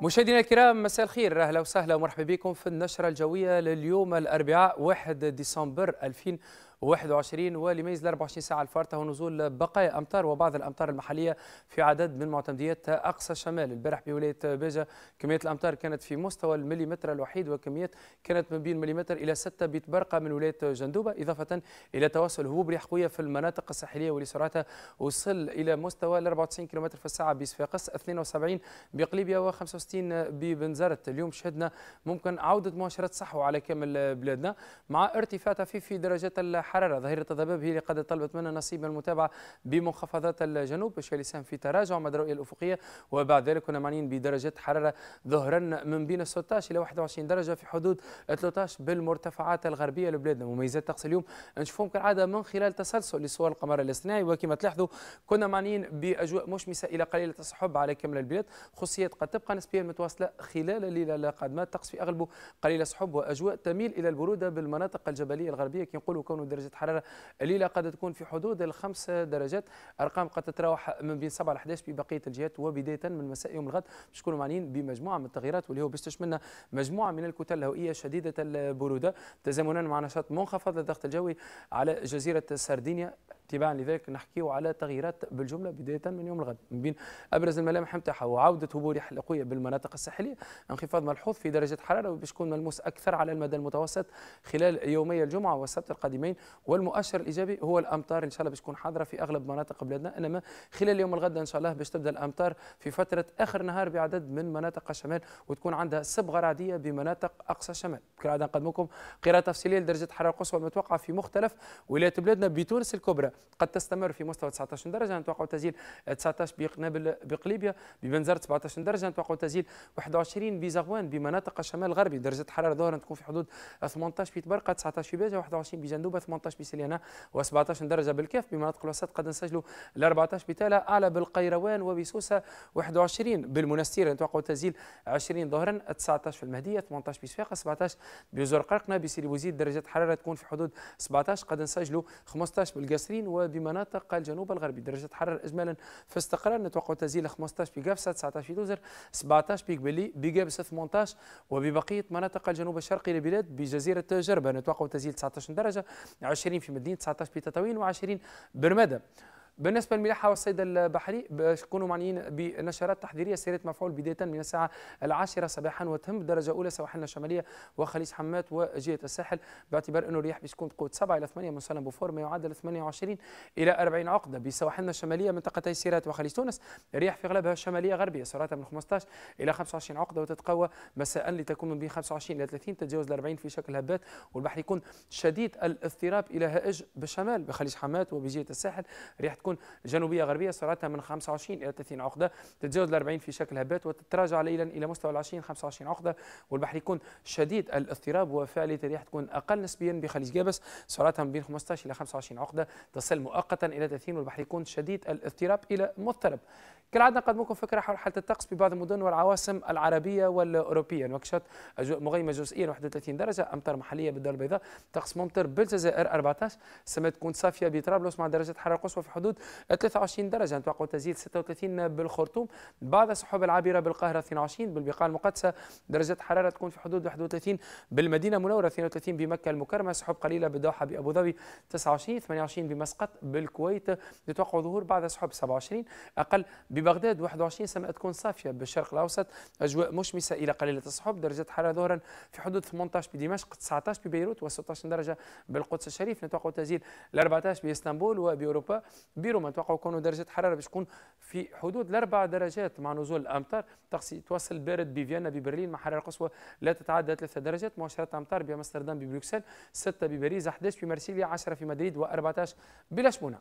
مشاهدينا الكرام مساء الخير اهلا وسهلا ومرحبا بكم في النشره الجويه لليوم الاربعاء 1 ديسمبر 2000 21 ولميز 24 ساعة الفارطة ونزول بقايا أمطار وبعض الأمطار المحلية في عدد من معتمديات أقصى شمال البارح بولاية باجة كمية الأمطار كانت في مستوى المليمتر الوحيد وكمية كانت من بين مليمتر إلى 6 بيتبرقة من ولاية جندوبة إضافة إلى توسل هبوب ريح قوية في المناطق الساحلية واللي سرعتها وصل إلى مستوى 94 كم في الساعة بصفاقس 72 بقليبيا و65 ببنزرت اليوم شهدنا ممكن عودة مؤشرات صحو على كامل بلادنا مع ارتفاع طفيف في درجات حرارة ظاهرة الضباب هي اللي قد طلبت منا نصيب المتابعة بمنخفضات الجنوب باش يساهم في تراجع مدى الرؤية الأفقية وبعد ذلك كنا معنيين بدرجات حرارة ظهرا من بين 16 إلى 21 درجة في حدود 13 بالمرتفعات الغربية لبلادنا مميزات طقس اليوم نشوفهم كالعادة من خلال تسلسل لصور القمر الاصطناعي وكما تلاحظوا كنا معنيين بأجواء مشمسة إلى قليلة السحب على كامل البلاد خصية قد تبقى نسبيا متواصلة خلال الليلة القادمة الطقس في أغلبه قليل السحب وأجواء تميل إلى البرودة بالمناطق الجبلية الغربية كي نقولوا كونه درجه حراره الليله قد تكون في حدود الخمس درجات ارقام قد تتراوح من بين 7 ل 11 في بقيه الجهات وبدايه من مساء يوم الغد باش نكونوا معنيين بمجموعه من التغييرات واللي هو باش تشملنا مجموعه من الكتل الهوائيه شديده البروده تزامنا مع نشاط منخفض للضغط الجوي على جزيره سردينيا تباعا لذلك نحكيه على تغييرات بالجمله بدايه من يوم الغد من بين ابرز الملامح نتاعها وعوده هبوط رياح قويه بالمناطق الساحليه انخفاض ملحوظ في درجه حراره باش يكون ملموس اكثر على المدى المتوسط خلال يومي الجمعه والسبت القادمين والمؤشر الايجابي هو الامطار ان شاء الله باش تكون حاضره في اغلب مناطق بلادنا انما خلال اليوم الغد ان شاء الله باش تبدا الامطار في فتره اخر نهار بعدد من مناطق الشمال وتكون عندها صبغه رعديه بمناطق اقصى الشمال نقدم نقدمكم قراءه تفصيليه لدرجه حراره القصوى المتوقعه في مختلف ولايات بلادنا بتونس الكبرى قد تستمر في مستوى 19 درجه نتوقع تسجيل 19 بقنابل بقليبيا ببنزرت 17 درجه نتوقع تسجيل 21 بزغوان بمناطق الشمال الغربي درجه حراره ظهرا تكون في حدود 18 في تبرقه 19 في باجه 21 بجندوبه 18 بسليانه و17 درجه بالكاف بمناطق الوسط قد نسجلوا ال 14 بتالا اعلى بالقيروان وبسوسه 21 بالمنستير نتوقعوا تسجيل 20 ظهرا 19 في المهديه 18 بصفاقه 17 بزر قرقنه بسيري بوزيد درجه الحراره تكون في حدود 17 قد نسجلوا 15 بالقاسرين وبمناطق الجنوب الغربي درجه الحراره اجمالا في استقرار نتوقعوا تسجيل 15 بقفصه 19 في دوزر 17 بقبلي بقابس 18 وببقيه مناطق الجنوب الشرقي للبلاد بجزيره جربه نتوقعوا تسجيل 19 درجه 20 في مدينة 19 في تطاوين و20 برمادة بالنسبه للملاحه والصيد البحري باش نكونوا معنيين بنشرات تحذيريه سيره مفعول بدايه من الساعه العاشرة صباحا وتهم درجه اولى سواحلنا الشماليه وخليج حمات وجهه الساحل باعتبار انه الرياح باش تكون قوه 7 الى 8 مسلم بوفور ما يعادل 28 الى 40 عقده بسواحلنا الشماليه منطقتي سيرات وخليج تونس الرياح في اغلبها شماليه غربيه سرعتها من 15 الى 25 عقده وتتقوى مساء لتكون من بين 25 الى 30 تتجاوز ال 40 في شكل هبات والبحر يكون شديد الاضطراب الى هائج بالشمال بخليج حمات وبجهه الساحل رياح تكون تكون جنوبيه غربيه سرعتها من 25 الى 30 عقده تتجاوز ال 40 في شكل هبات وتتراجع ليلا الى مستوى ال 20 25 عقده والبحر يكون شديد الاضطراب وفعاليه الرياح تكون اقل نسبيا بخليج جابس سرعتها من بين 15 الى 25 عقده تصل مؤقتا الى 30 والبحر يكون شديد الاضطراب الى مضطرب كالعادة نقدم لكم فكرة حول حالة الطقس ببعض المدن والعواصم العربية والأوروبية نوكشوط أجواء مغيمة جزئيا 31 درجة أمطار محلية بالدار البيضاء طقس ممطر بالجزائر 14 السماء تكون صافية بطرابلس مع درجة حرارة قصوى في حدود 23 درجه نتوقع تزيد 36 بالخرطوم بعض السحب العابره بالقاهره 22 بالبقاع المقدسه درجه حراره تكون في حدود 31 بالمدينه المنوره 32 بمكه المكرمه سحب قليله بالدوحه بابو ظبي 29 28 بمسقط بالكويت نتوقع ظهور بعض السحب 27 اقل ببغداد 21 سماء تكون صافيه بالشرق الاوسط اجواء مشمسه الى قليله السحب درجه حراره ظهرا في حدود 18 بدمشق 19 ببيروت و16 درجه بالقدس الشريف نتوقع تزيد ل 14 باسطنبول وباوروبا كبير وما توقعوا كونه درجه حراره باش تكون في حدود الاربع درجات مع نزول الامطار تقصي توصل بارد بفيينا ببرلين مع حراره قصوى لا تتعدى 3 درجات مؤشرات امطار بامستردام ببروكسل 6 بباريس 11 في مارسيليا 10 في مدريد و14 بلشبونه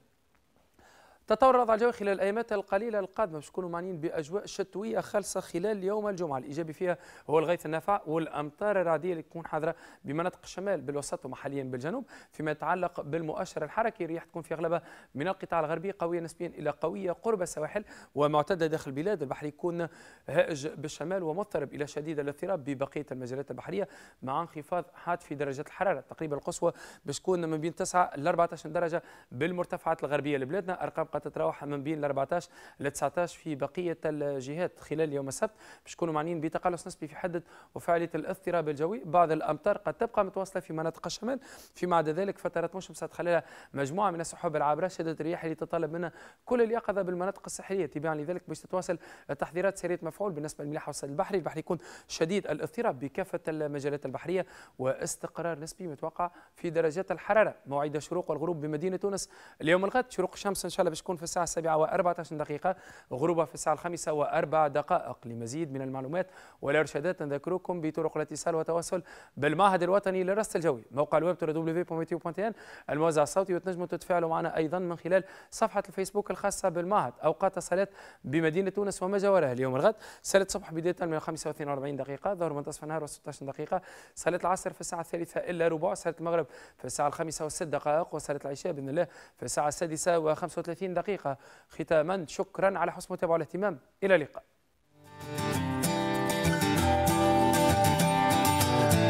تطور الوضع الجوي خلال الايامات القليله القادمه باش تكونوا معنيين باجواء شتويه خالصه خلال يوم الجمعه الايجابي فيها هو الغيث النافع والامطار الرعديه اللي تكون حاضره بمناطق الشمال بالوسط ومحليا بالجنوب فيما يتعلق بالمؤشر الحركي الرياح تكون في اغلبها من القطاع الغربي قويه نسبيا الى قويه قرب السواحل ومعتده داخل البلاد البحر يكون هائج بالشمال ومضطرب الى شديد الاضطراب ببقيه المجالات البحريه مع انخفاض حاد في درجات الحراره تقريبا القصوى باش تكون ما بين 9 ل 14 درجه بالمرتفعات الغربيه لبلادنا ارقام تتراوح من بين ال 14 ل 19 في بقيه الجهات خلال يوم السبت باش تكونوا معنيين بتقلص نسبي في حده وفعاليه الاضطراب الجوي بعض الامطار قد تبقى متواصله في مناطق الشمال فيما عدا ذلك فترات مشمسه تخليها مجموعه من السحب العابره شده الرياح اللي تطالب منها كل اليقظه بالمناطق الساحليه تباعا لذلك باش تتواصل تحذيرات سريه مفعول بالنسبه للملاحه والسد البحري البحر يكون شديد الاضطراب بكافه المجالات البحريه واستقرار نسبي متوقع في درجات الحراره موعد الشروق والغروب بمدينه تونس اليوم الغد شروق الشمس ان شاء الله باش تكون في الساعة السابعة و14 دقيقة غروبها في الساعة الخامسة وأربع دقائق لمزيد من المعلومات والإرشادات نذكركم بطرق الاتصال والتواصل بالمعهد الوطني للرصد الجوي موقع الويب www.meteo.in الموزع الصوتي وتنجموا تتفاعلوا معنا أيضا من خلال صفحة الفيسبوك الخاصة بالمعهد أوقات الصلاة بمدينة تونس وما جوارها اليوم الغد صلاة الصبح بداية من 45 دقيقة ظهر منتصف النهار و 16 دقيقة صلاة العصر في الساعة الثالثة إلا ربع صلاة المغرب في الساعة الخامسة وست دقائق وصلاة العشاء بإذن الله في الساعة السادسة و 35 دقيقة ختاما شكرا على حسن المتابعة والاهتمام إلى اللقاء